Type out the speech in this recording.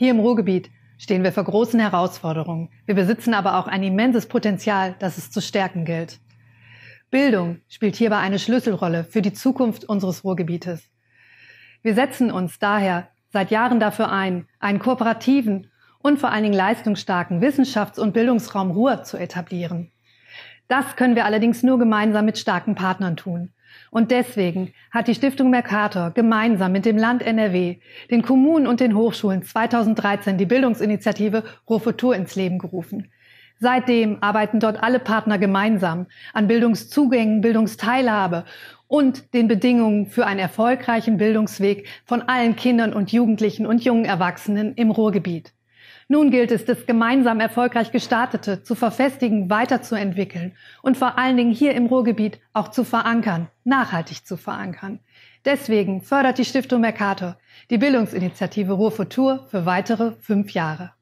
Hier im Ruhrgebiet stehen wir vor großen Herausforderungen. Wir besitzen aber auch ein immenses Potenzial, das es zu stärken gilt. Bildung spielt hierbei eine Schlüsselrolle für die Zukunft unseres Ruhrgebietes. Wir setzen uns daher seit Jahren dafür ein, einen kooperativen und vor allen Dingen leistungsstarken Wissenschafts- und Bildungsraum Ruhr zu etablieren. Das können wir allerdings nur gemeinsam mit starken Partnern tun. Und deswegen hat die Stiftung Mercator gemeinsam mit dem Land NRW, den Kommunen und den Hochschulen 2013 die Bildungsinitiative Rufutur ins Leben gerufen. Seitdem arbeiten dort alle Partner gemeinsam an Bildungszugängen, Bildungsteilhabe und den Bedingungen für einen erfolgreichen Bildungsweg von allen Kindern und Jugendlichen und jungen Erwachsenen im Ruhrgebiet. Nun gilt es, das gemeinsam erfolgreich gestartete zu verfestigen, weiterzuentwickeln und vor allen Dingen hier im Ruhrgebiet auch zu verankern, nachhaltig zu verankern. Deswegen fördert die Stiftung Mercator die Bildungsinitiative Ruhr Futur für weitere fünf Jahre.